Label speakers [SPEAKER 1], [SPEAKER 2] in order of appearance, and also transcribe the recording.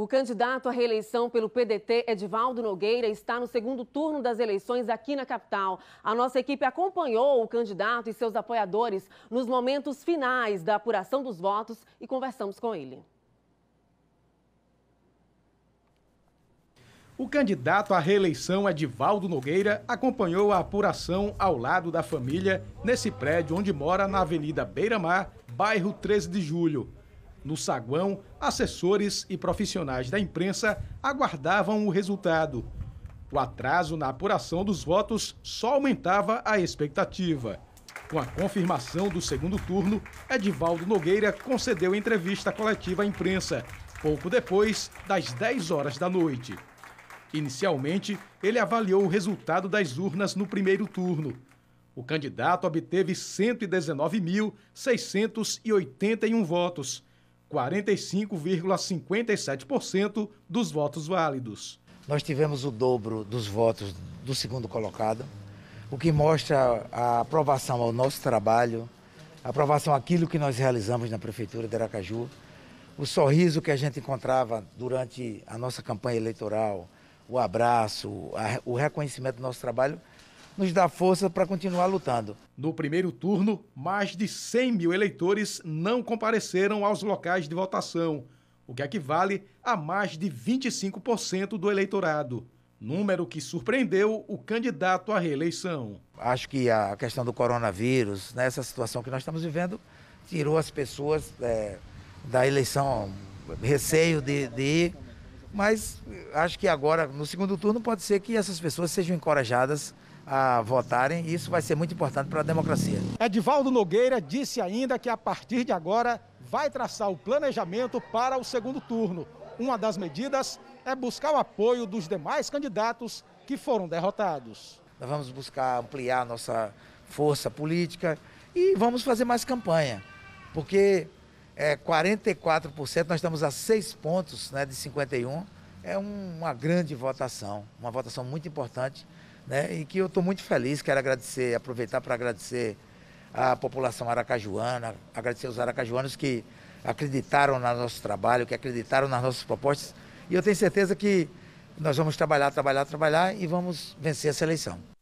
[SPEAKER 1] O candidato à reeleição pelo PDT, Edivaldo Nogueira, está no segundo turno das eleições aqui na capital. A nossa equipe acompanhou o candidato e seus apoiadores nos momentos finais da apuração dos votos e conversamos com ele.
[SPEAKER 2] O candidato à reeleição, Edivaldo Nogueira, acompanhou a apuração ao lado da família nesse prédio onde mora na Avenida Beira-Mar, bairro 13 de Julho. No saguão, assessores e profissionais da imprensa aguardavam o resultado. O atraso na apuração dos votos só aumentava a expectativa. Com a confirmação do segundo turno, Edivaldo Nogueira concedeu entrevista coletiva à imprensa, pouco depois das 10 horas da noite. Inicialmente, ele avaliou o resultado das urnas no primeiro turno. O candidato obteve 119.681 votos, 45,57% dos votos válidos. Nós tivemos o dobro dos votos do
[SPEAKER 3] segundo colocado, o que mostra a aprovação ao nosso trabalho, a aprovação àquilo que nós realizamos na Prefeitura de Aracaju, o sorriso que a gente encontrava durante a nossa campanha eleitoral, o abraço, o reconhecimento do
[SPEAKER 2] nosso trabalho nos dá força para continuar lutando. No primeiro turno, mais de 100 mil eleitores não compareceram aos locais de votação, o que equivale a mais de 25% do eleitorado. Número que surpreendeu o candidato à reeleição.
[SPEAKER 3] Acho que a questão do coronavírus, nessa né, situação que nós estamos vivendo, tirou as pessoas é, da eleição, receio de, de ir. Mas acho que agora, no segundo turno, pode ser que essas pessoas sejam
[SPEAKER 2] encorajadas a votarem. E isso vai ser muito importante para a democracia. Edivaldo Nogueira disse ainda que a partir de agora vai traçar o planejamento para o segundo turno. Uma das medidas é buscar o apoio dos demais candidatos que foram derrotados. Nós vamos buscar ampliar nossa força política e vamos fazer
[SPEAKER 3] mais campanha, porque é, 44%, nós estamos a seis pontos né, de 51%, é um, uma grande votação, uma votação muito importante né? E que eu estou muito feliz, quero agradecer, aproveitar para agradecer à população aracajuana, agradecer aos aracajuanos que acreditaram no nosso trabalho, que acreditaram nas nossas propostas. E eu tenho certeza que nós vamos trabalhar, trabalhar, trabalhar e vamos vencer essa eleição.